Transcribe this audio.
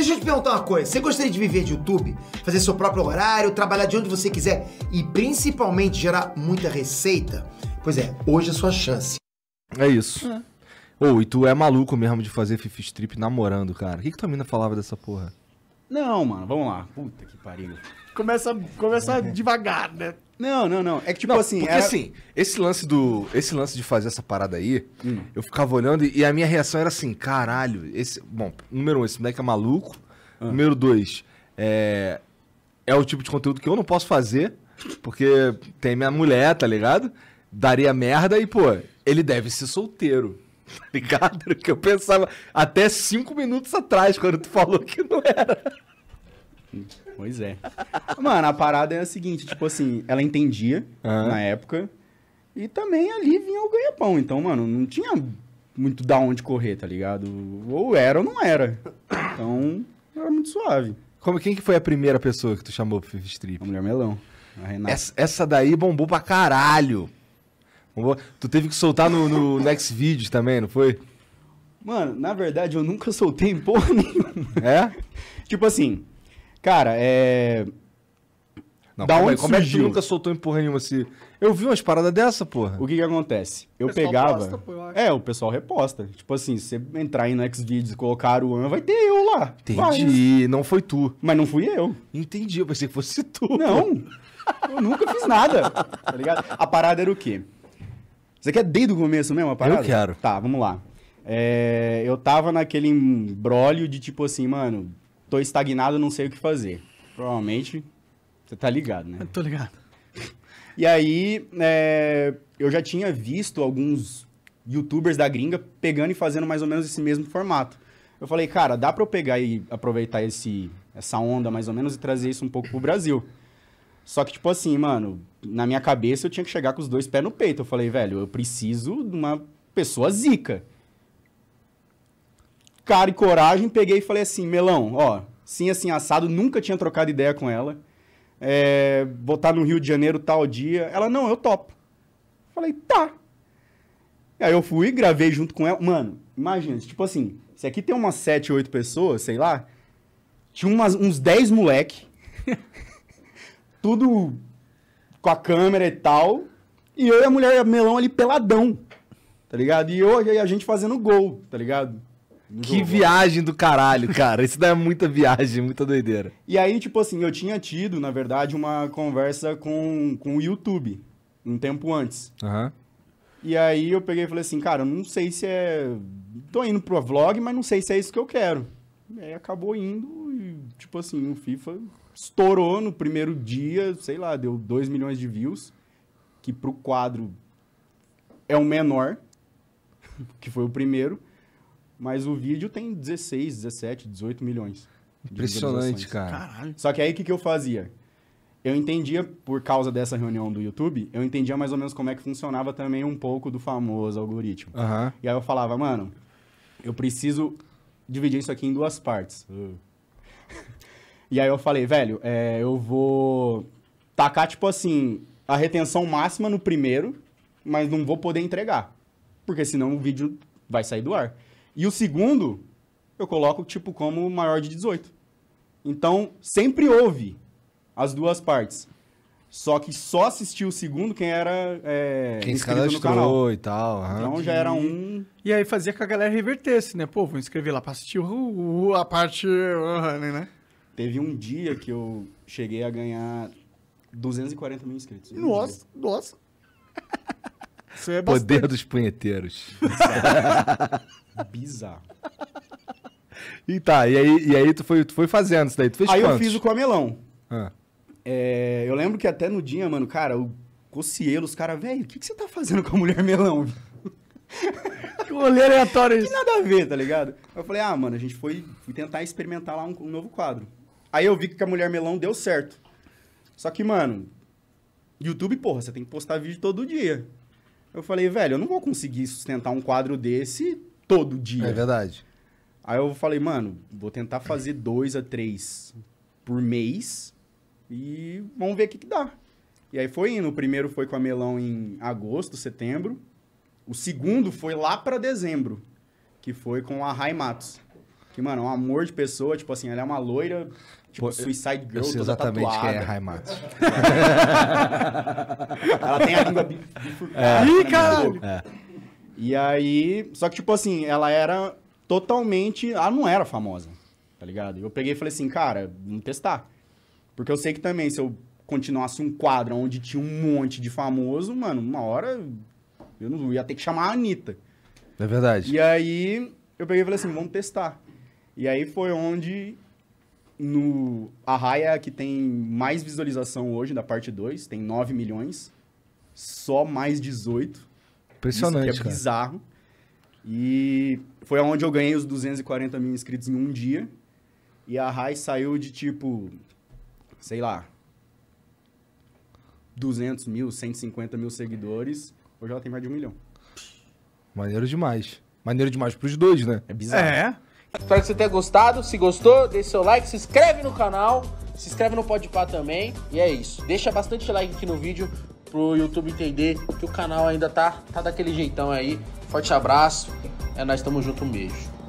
Deixa eu te perguntar uma coisa. Você gostaria de viver de YouTube? Fazer seu próprio horário, trabalhar de onde você quiser e principalmente gerar muita receita? Pois é, hoje é a sua chance. É isso. É. Ô, e tu é maluco mesmo de fazer Fifi Strip namorando, cara. O que, que tua mina falava dessa porra? Não, mano, vamos lá. Puta que pariu. Começa, começa é. devagar, né? Não, não, não. É que tipo não, assim, porque era... assim, esse lance do, esse lance de fazer essa parada aí, hum. eu ficava olhando e, e a minha reação era assim, caralho, esse, bom, número um, esse moleque é maluco. Ah. Número dois, é, é o tipo de conteúdo que eu não posso fazer, porque tem minha mulher, tá ligado? Daria merda e, pô, ele deve ser solteiro. Tá ligado? Que eu pensava até cinco minutos atrás, quando tu falou que não era. Pois é. Mano, a parada é a seguinte, tipo assim, ela entendia uhum. na época. E também ali vinha o ganha-pão. Então, mano, não tinha muito da onde correr, tá ligado? Ou era ou não era. Então, era muito suave. Como, quem que foi a primeira pessoa que tu chamou pro Fifi Strip? A Mulher Melão. A Renata. Essa, essa daí bombou pra caralho. Tu teve que soltar no, no Next Video também, não foi? Mano, na verdade eu nunca soltei porra nenhuma. É? tipo assim, cara, é. Não, da é- onde aí, como é que tu nunca soltou em porra nenhuma assim? Eu vi umas paradas dessa, porra. O que que acontece? Eu pegava. Posta, pô, eu é, o pessoal reposta. Tipo assim, se você entrar aí no Xvideos e colocar o An, vai ter eu lá. Entendi. Vai. Não foi tu. Mas não fui eu. Entendi, eu pensei que fosse tu. Não. Pô. Eu nunca fiz nada. Tá ligado? A parada era o quê? Você quer desde o começo mesmo a parada? Eu quero. Tá, vamos lá. É, eu tava naquele embrólio de tipo assim, mano, tô estagnado, não sei o que fazer. Provavelmente, você tá ligado, né? Eu tô ligado. E aí, é, eu já tinha visto alguns youtubers da gringa pegando e fazendo mais ou menos esse mesmo formato. Eu falei, cara, dá pra eu pegar e aproveitar esse, essa onda mais ou menos e trazer isso um pouco pro Brasil. Só que, tipo assim, mano, na minha cabeça eu tinha que chegar com os dois pés no peito. Eu falei, velho, eu preciso de uma pessoa zica. Cara e coragem, peguei e falei assim, melão, ó, sim, assim, assado, nunca tinha trocado ideia com ela. É, botar tá no Rio de Janeiro tal dia. Ela, não, eu topo. Falei, tá. Aí eu fui, gravei junto com ela. Mano, imagina, tipo assim, se aqui tem umas sete, oito pessoas, sei lá, tinha umas, uns dez moleque. tudo com a câmera e tal. E eu e a mulher melão ali peladão, tá ligado? E hoje a gente fazendo gol, tá ligado? No que jogo. viagem do caralho, cara. Isso dá é muita viagem, muita doideira. E aí, tipo assim, eu tinha tido, na verdade, uma conversa com, com o YouTube um tempo antes. Uhum. E aí eu peguei e falei assim, cara, não sei se é. Tô indo pro vlog, mas não sei se é isso que eu quero. E aí acabou indo e, tipo assim, o FIFA estourou no primeiro dia, sei lá, deu 2 milhões de views, que pro quadro é o menor, que foi o primeiro, mas o vídeo tem 16, 17, 18 milhões. Impressionante, cara. Caralho. Só que aí o que, que eu fazia? Eu entendia, por causa dessa reunião do YouTube, eu entendia mais ou menos como é que funcionava também um pouco do famoso algoritmo. Uhum. E aí eu falava, mano, eu preciso dividir isso aqui em duas partes. Uh. E aí eu falei, velho, é, eu vou tacar, tipo assim, a retenção máxima no primeiro, mas não vou poder entregar. Porque senão o vídeo vai sair do ar. E o segundo, eu coloco, tipo, como maior de 18. Então, sempre houve as duas partes. Só que só assistiu o segundo quem era é, quem inscrito no canal. e tal. Então já era um... E aí fazia que a galera revertesse, né? Pô, vou inscrever lá pra assistir o, o, a parte... Né? Teve um dia que eu cheguei a ganhar 240 mil inscritos. Um nossa, dia. nossa. Isso é bastante. Poder dos punheteiros. Bizarro. Bizarro. E tá, e aí, e aí tu, foi, tu foi fazendo isso daí? Tu fez aí quantos? eu fiz o Comelão. Ah. É, eu lembro que até no dia, mano, cara, o Cocielo, os caras, velho, o que, que você tá fazendo com a mulher melão? que rolê aleatório isso. Que nada a ver, tá ligado? Eu falei, ah, mano, a gente foi, foi tentar experimentar lá um, um novo quadro. Aí eu vi que a Mulher Melão deu certo. Só que, mano, YouTube, porra, você tem que postar vídeo todo dia. Eu falei, velho, eu não vou conseguir sustentar um quadro desse todo dia. É verdade. Aí eu falei, mano, vou tentar fazer dois a três por mês e vamos ver o que, que dá. E aí foi indo. O primeiro foi com a Melão em agosto, setembro. O segundo foi lá para dezembro, que foi com a Rai Matos. Que, mano, é um amor de pessoa, tipo assim, ela é uma loira, tipo, Pô, Suicide Girl, eu assim, sei toda exatamente tatuada. quem é Raimatsu. ela tem a língua bifurcada. É. Né, Ih, caralho! É. E aí, só que, tipo assim, ela era totalmente... Ela não era famosa, tá ligado? Eu peguei e falei assim, cara, vamos testar. Porque eu sei que também, se eu continuasse um quadro onde tinha um monte de famoso, mano, uma hora eu não ia ter que chamar a Anitta. É verdade. E aí eu peguei e falei assim, vamos testar. E aí foi onde no a Raya que tem mais visualização hoje da parte 2, tem 9 milhões, só mais 18. Impressionante, Isso que é cara. bizarro. E foi onde eu ganhei os 240 mil inscritos em um dia. E a Rai saiu de tipo, sei lá, 200 mil, 150 mil seguidores. Hoje ela tem mais de um milhão. Maneiro demais. Maneiro demais pros dois, né? É bizarro. É. Espero que você tenha gostado. Se gostou, deixe seu like, se inscreve no canal, se inscreve no Podpah também. E é isso. Deixa bastante like aqui no vídeo pro YouTube entender que o canal ainda tá, tá daquele jeitão aí. Forte abraço. É nós, tamo junto, um beijo.